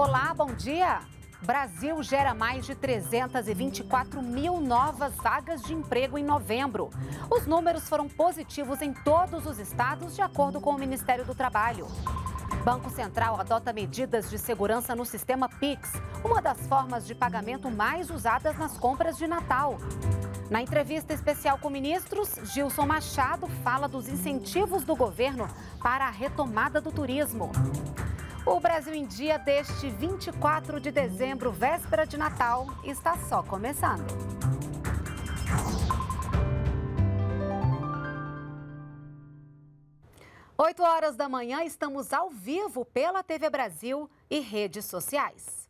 Olá, bom dia. Brasil gera mais de 324 mil novas vagas de emprego em novembro. Os números foram positivos em todos os estados, de acordo com o Ministério do Trabalho. Banco Central adota medidas de segurança no sistema Pix, uma das formas de pagamento mais usadas nas compras de Natal. Na entrevista especial com ministros, Gilson Machado fala dos incentivos do governo para a retomada do turismo. O Brasil em Dia deste 24 de dezembro, véspera de Natal, está só começando. Oito horas da manhã, estamos ao vivo pela TV Brasil e redes sociais.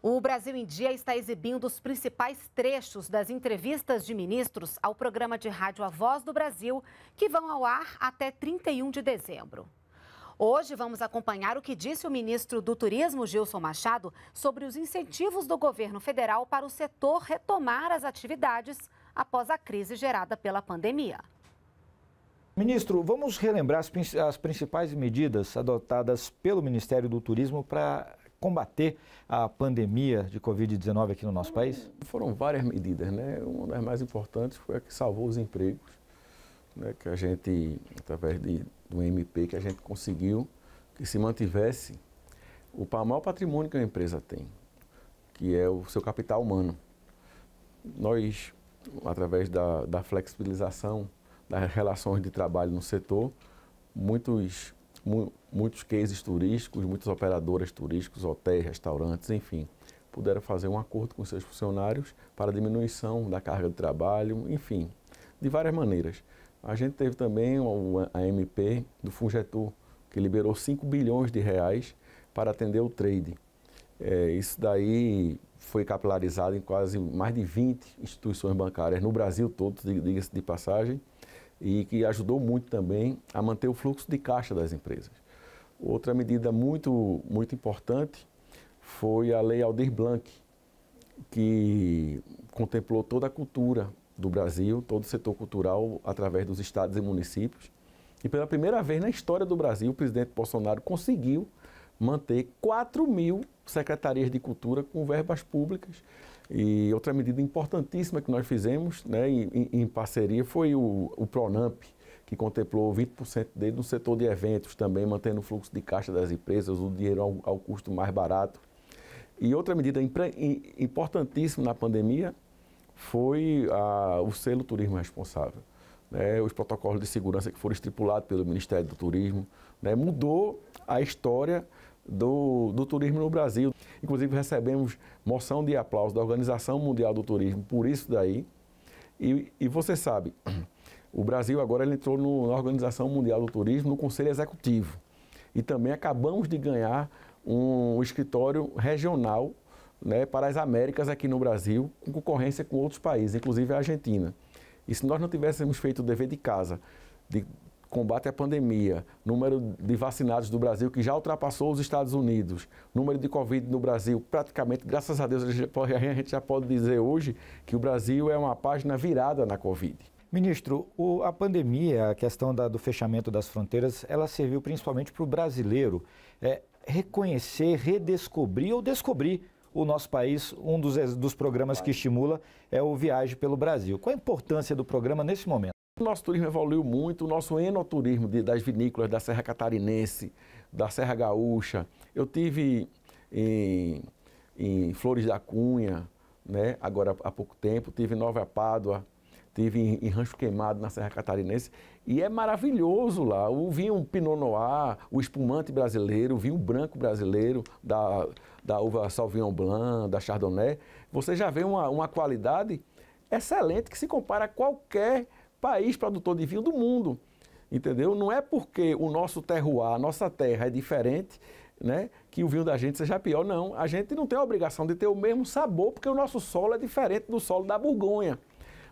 O Brasil em Dia está exibindo os principais trechos das entrevistas de ministros ao programa de rádio A Voz do Brasil, que vão ao ar até 31 de dezembro. Hoje vamos acompanhar o que disse o ministro do Turismo, Gilson Machado, sobre os incentivos do governo federal para o setor retomar as atividades após a crise gerada pela pandemia. Ministro, vamos relembrar as, as principais medidas adotadas pelo Ministério do Turismo para combater a pandemia de Covid-19 aqui no nosso país? Foram várias medidas, né? Uma das mais importantes foi a que salvou os empregos, né? que a gente, através de do MP que a gente conseguiu que se mantivesse o maior patrimônio que a empresa tem, que é o seu capital humano. Nós, através da, da flexibilização das relações de trabalho no setor, muitos, mu muitos cases turísticos, muitas operadoras turísticas, hotéis, restaurantes, enfim, puderam fazer um acordo com seus funcionários para diminuição da carga de trabalho, enfim, de várias maneiras. A gente teve também a MP do Fungetur, que liberou 5 bilhões de reais para atender o trade. É, isso daí foi capilarizado em quase mais de 20 instituições bancárias no Brasil todo, diga-se de passagem, e que ajudou muito também a manter o fluxo de caixa das empresas. Outra medida muito, muito importante foi a Lei Aldir Blanc, que contemplou toda a cultura do Brasil, todo o setor cultural através dos estados e municípios. E pela primeira vez na história do Brasil, o presidente Bolsonaro conseguiu manter 4 mil secretarias de cultura com verbas públicas. E outra medida importantíssima que nós fizemos né, em, em parceria foi o, o PRONAMP, que contemplou 20% dele no setor de eventos também, mantendo o fluxo de caixa das empresas, o dinheiro ao, ao custo mais barato. E outra medida importantíssima na pandemia foi a, o selo turismo responsável. Né, os protocolos de segurança que foram estipulados pelo Ministério do Turismo, né, mudou a história do, do, turismo no Brasil. Inclusive recebemos moção de aplauso da Organização Mundial do Turismo por isso daí. E, e você sabe, o Brasil agora entrou no, na Organização Mundial do Turismo, no Conselho Executivo. E também acabamos de ganhar um escritório regional né, para as Américas aqui no Brasil, com concorrência com outros países, inclusive a Argentina. E se nós não tivéssemos feito o dever de casa, de combate à pandemia, número de vacinados do Brasil que já ultrapassou os Estados Unidos, número de Covid no Brasil, praticamente, graças a Deus, a gente já pode dizer hoje que o Brasil é uma página virada na Covid. Ministro, o, a pandemia, a questão da, do fechamento das fronteiras, ela serviu principalmente para o brasileiro é, reconhecer, redescobrir ou descobrir o nosso país, um dos, dos programas que estimula é o Viagem pelo Brasil. Qual a importância do programa nesse momento? O nosso turismo evoluiu muito, o nosso enoturismo de, das vinícolas da Serra Catarinense, da Serra Gaúcha. Eu tive em, em Flores da Cunha, né? agora há pouco tempo, tive em Nova Pádua, Tive em, em Rancho Queimado, na Serra Catarinense, e é maravilhoso lá. O vinho Pinot Noir, o espumante brasileiro, o vinho branco brasileiro da, da uva Sauvignon Blanc, da Chardonnay. Você já vê uma, uma qualidade excelente que se compara a qualquer país produtor de vinho do mundo. Entendeu? Não é porque o nosso terroir, a nossa terra é diferente, né, que o vinho da gente seja pior, não. A gente não tem a obrigação de ter o mesmo sabor, porque o nosso solo é diferente do solo da Burgonha.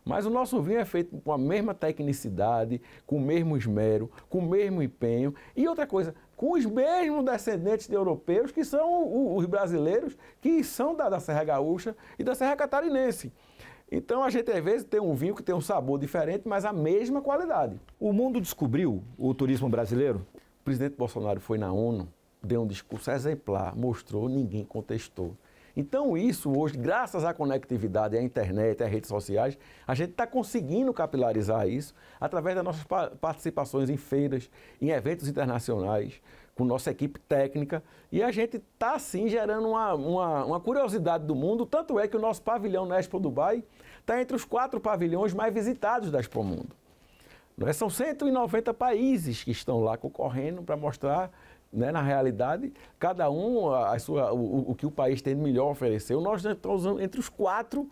Mas o nosso vinho é feito com a mesma tecnicidade, com o mesmo esmero, com o mesmo empenho. E outra coisa, com os mesmos descendentes de europeus que são os brasileiros, que são da, da Serra Gaúcha e da Serra Catarinense. Então a gente às vezes tem um vinho que tem um sabor diferente, mas a mesma qualidade. O mundo descobriu o turismo brasileiro? O presidente Bolsonaro foi na ONU, deu um discurso exemplar, mostrou, ninguém contestou. Então, isso hoje, graças à conectividade, à internet, às redes sociais, a gente está conseguindo capilarizar isso através das nossas participações em feiras, em eventos internacionais, com nossa equipe técnica. E a gente está, sim, gerando uma, uma, uma, curiosidade do mundo. Tanto é que o nosso pavilhão na Expo Dubai está entre os quatro pavilhões mais visitados da Expo Mundo. Né? São 190 países que estão lá concorrendo para mostrar né? Na realidade, cada um, a sua, o, o que o país tem de melhor ofereceu, nós estamos entre os quatro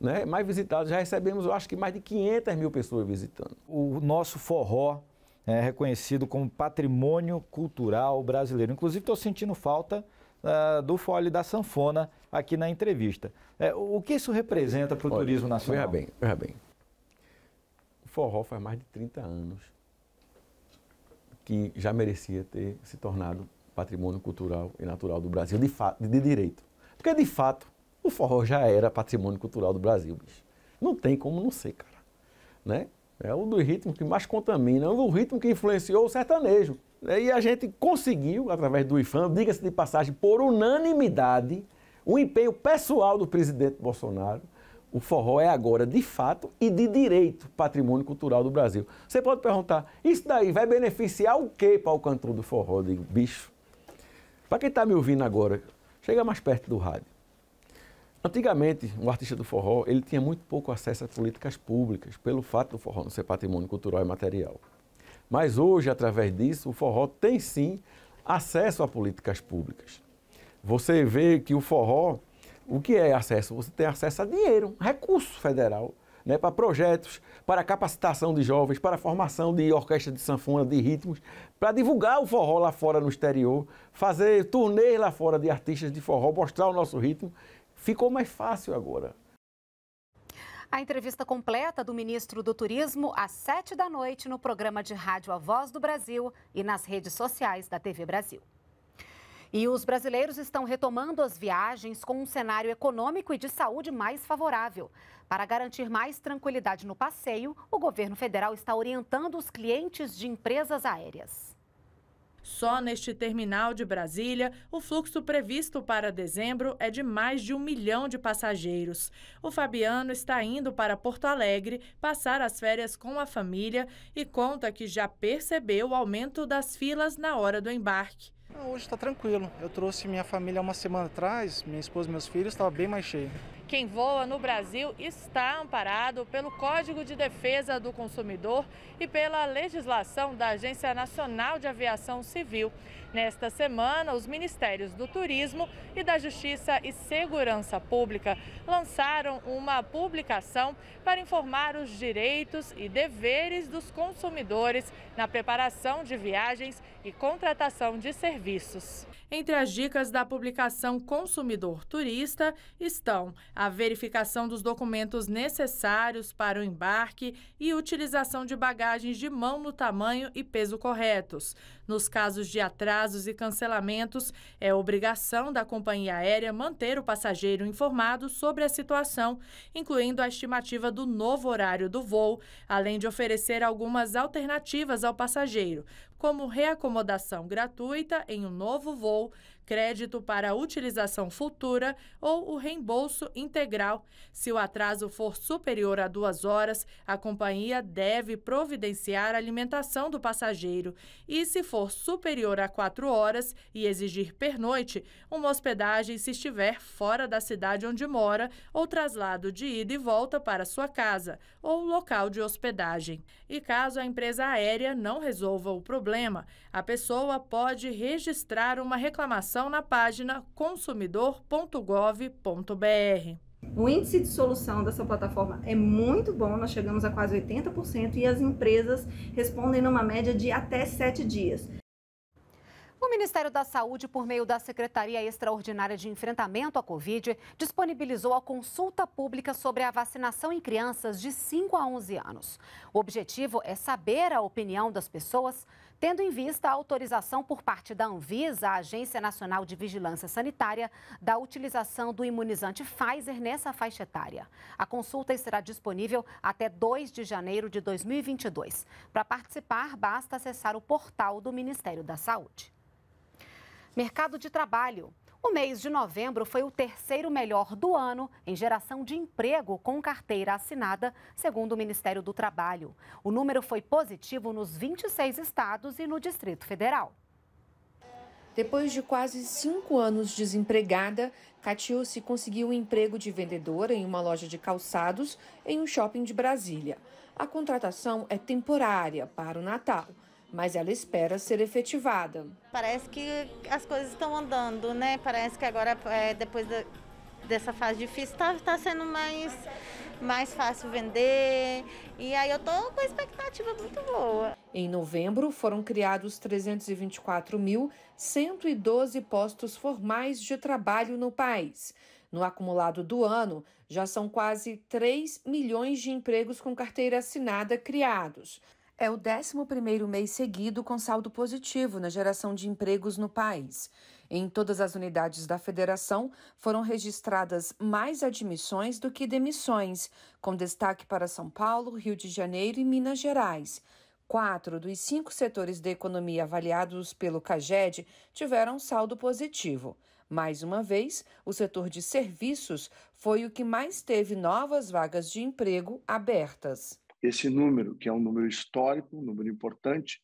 né, mais visitados. Já recebemos, eu acho que mais de 500 mil pessoas visitando. O nosso forró é reconhecido como patrimônio cultural brasileiro. Inclusive, estou sentindo falta uh, do fole da sanfona aqui na entrevista. É, o que isso representa para o turismo nacional? Veja bem, veja bem. O forró faz mais de 30 anos que já merecia ter se tornado patrimônio cultural e natural do Brasil, de, fato, de direito. Porque, de fato, o forró já era patrimônio cultural do Brasil, bicho. Não tem como não ser, cara. Né? É um dos ritmos que mais contamina, é um dos ritmos que influenciou o sertanejo. Né? E a gente conseguiu, através do IFAM, diga-se de passagem, por unanimidade, um empenho pessoal do presidente Bolsonaro, o forró é agora, de fato e de direito, patrimônio cultural do Brasil. Você pode perguntar, isso daí vai beneficiar o quê para o cantor do forró? Eu digo, bicho, para quem está me ouvindo agora, chega mais perto do rádio. Antigamente, um artista do forró, ele tinha muito pouco acesso a políticas públicas, pelo fato do forró não ser patrimônio cultural e material. Mas hoje, através disso, o forró tem sim acesso a políticas públicas. Você vê que o forró o que é acesso? Você tem acesso a dinheiro, recurso federal, né, para projetos, para capacitação de jovens, para formação de orquestra de sanfona, de ritmos, para divulgar o forró lá fora no exterior, fazer turnês lá fora de artistas de forró, mostrar o nosso ritmo. Ficou mais fácil agora. A entrevista completa do ministro do Turismo às sete da noite no programa de rádio A Voz do Brasil e nas redes sociais da TV Brasil. E os brasileiros estão retomando as viagens com um cenário econômico e de saúde mais favorável. Para garantir mais tranquilidade no passeio, o governo federal está orientando os clientes de empresas aéreas. Só neste terminal de Brasília, o fluxo previsto para dezembro é de mais de um milhão de passageiros. O Fabiano está indo para Porto Alegre passar as férias com a família e conta que já percebeu o aumento das filas na hora do embarque. Hoje está tranquilo. Eu trouxe minha família uma semana atrás, minha esposa e meus filhos, estava bem mais cheio. Quem voa no Brasil está amparado pelo Código de Defesa do Consumidor e pela legislação da Agência Nacional de Aviação Civil. Nesta semana, os Ministérios do Turismo e da Justiça e Segurança Pública lançaram uma publicação para informar os direitos e deveres dos consumidores na preparação de viagens e contratação de serviços. Entre as dicas da publicação Consumidor Turista estão a verificação dos documentos necessários para o embarque e utilização de bagagens de mão no tamanho e peso corretos. Nos casos de atrasos e cancelamentos, é obrigação da companhia aérea manter o passageiro informado sobre a situação, incluindo a estimativa do novo horário do voo, além de oferecer algumas alternativas ao passageiro, como reacomodação gratuita em um novo voo crédito para utilização futura ou o reembolso integral. Se o atraso for superior a duas horas, a companhia deve providenciar a alimentação do passageiro. E se for superior a quatro horas e exigir pernoite, uma hospedagem se estiver fora da cidade onde mora ou traslado de ida e volta para sua casa ou local de hospedagem. E caso a empresa aérea não resolva o problema, a pessoa pode registrar uma reclamação solução na página consumidor.gov.br. O índice de solução dessa plataforma é muito bom, nós chegamos a quase 80% e as empresas respondem numa média de até 7 dias. O Ministério da Saúde, por meio da Secretaria Extraordinária de Enfrentamento à Covid, disponibilizou a consulta pública sobre a vacinação em crianças de 5 a 11 anos. O objetivo é saber a opinião das pessoas Tendo em vista a autorização por parte da Anvisa, a Agência Nacional de Vigilância Sanitária, da utilização do imunizante Pfizer nessa faixa etária. A consulta estará disponível até 2 de janeiro de 2022. Para participar, basta acessar o portal do Ministério da Saúde. Mercado de Trabalho. O mês de novembro foi o terceiro melhor do ano em geração de emprego com carteira assinada, segundo o Ministério do Trabalho. O número foi positivo nos 26 estados e no Distrito Federal. Depois de quase cinco anos desempregada, Catiúce conseguiu um emprego de vendedora em uma loja de calçados em um shopping de Brasília. A contratação é temporária para o Natal mas ela espera ser efetivada. Parece que as coisas estão andando, né? Parece que agora, é, depois dessa fase difícil, está tá sendo mais, mais fácil vender. E aí eu estou com expectativa muito boa. Em novembro, foram criados 324.112 postos formais de trabalho no país. No acumulado do ano, já são quase 3 milhões de empregos com carteira assinada criados. É o 11 mês seguido com saldo positivo na geração de empregos no país. Em todas as unidades da federação, foram registradas mais admissões do que demissões, com destaque para São Paulo, Rio de Janeiro e Minas Gerais. Quatro dos cinco setores da economia avaliados pelo CAGED tiveram saldo positivo. Mais uma vez, o setor de serviços foi o que mais teve novas vagas de emprego abertas. Esse número, que é um número histórico, um número importante,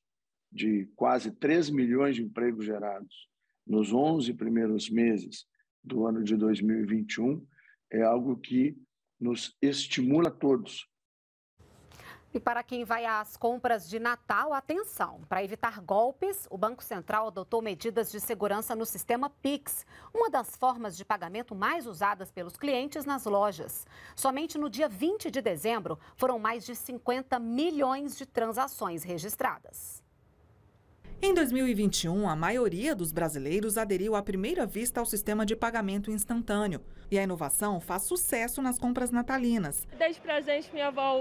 de quase 3 milhões de empregos gerados nos 11 primeiros meses do ano de 2021, é algo que nos estimula a todos e para quem vai às compras de Natal, atenção! Para evitar golpes, o Banco Central adotou medidas de segurança no sistema Pix, uma das formas de pagamento mais usadas pelos clientes nas lojas. Somente no dia 20 de dezembro foram mais de 50 milhões de transações registradas. Em 2021, a maioria dos brasileiros aderiu à primeira vista ao sistema de pagamento instantâneo. E a inovação faz sucesso nas compras natalinas. Desde presente, minha avó,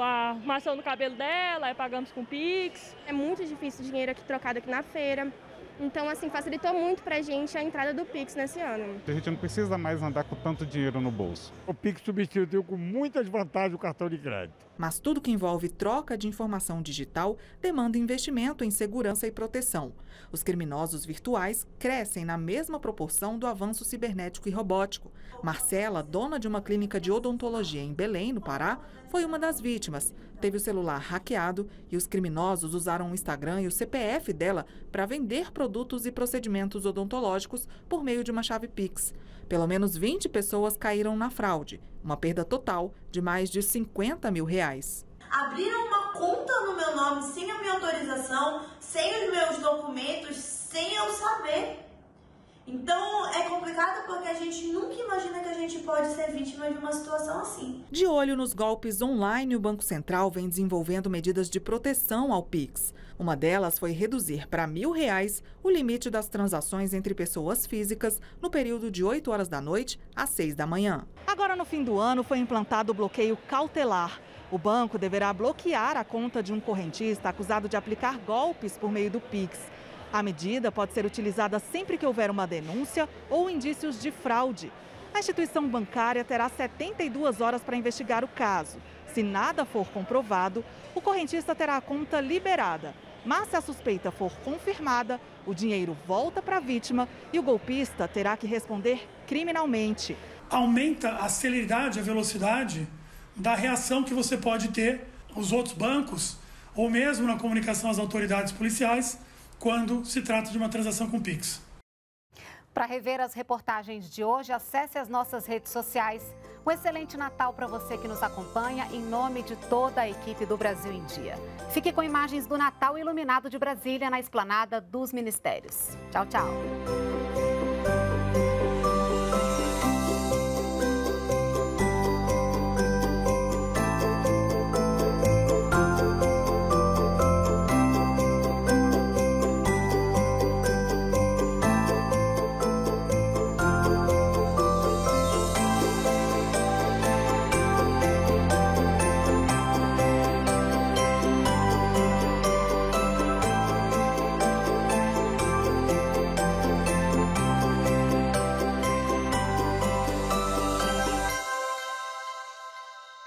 a arrumação do cabelo dela, pagamos com Pix. É muito difícil o dinheiro aqui trocado aqui na feira. Então, assim, facilitou muito para a gente a entrada do Pix nesse ano. A gente não precisa mais andar com tanto dinheiro no bolso. O Pix substituiu com muitas vantagens o cartão de crédito. Mas tudo que envolve troca de informação digital demanda investimento em segurança e proteção. Os criminosos virtuais crescem na mesma proporção do avanço cibernético e robótico. Marcela, dona de uma clínica de odontologia em Belém, no Pará, foi uma das vítimas. Teve o celular hackeado e os criminosos usaram o Instagram e o CPF dela para vender produtos produtos e procedimentos odontológicos por meio de uma chave Pix. Pelo menos 20 pessoas caíram na fraude, uma perda total de mais de 50 mil reais. Abriram uma conta no meu nome sem a minha autorização, sem os meus documentos, sem eu saber. Então, chocada porque a gente nunca imagina que a gente pode ser vítima de uma situação assim. De olho nos golpes online, o Banco Central vem desenvolvendo medidas de proteção ao Pix. Uma delas foi reduzir para mil reais o limite das transações entre pessoas físicas no período de 8 horas da noite a 6 da manhã. Agora, no fim do ano, foi implantado o bloqueio cautelar. O banco deverá bloquear a conta de um correntista acusado de aplicar golpes por meio do Pix. A medida pode ser utilizada sempre que houver uma denúncia ou indícios de fraude. A instituição bancária terá 72 horas para investigar o caso. Se nada for comprovado, o correntista terá a conta liberada. Mas se a suspeita for confirmada, o dinheiro volta para a vítima e o golpista terá que responder criminalmente. Aumenta a celeridade, a velocidade da reação que você pode ter os outros bancos ou mesmo na comunicação às autoridades policiais quando se trata de uma transação com Pix. Para rever as reportagens de hoje, acesse as nossas redes sociais. Um excelente Natal para você que nos acompanha, em nome de toda a equipe do Brasil em Dia. Fique com imagens do Natal iluminado de Brasília na esplanada dos Ministérios. Tchau, tchau.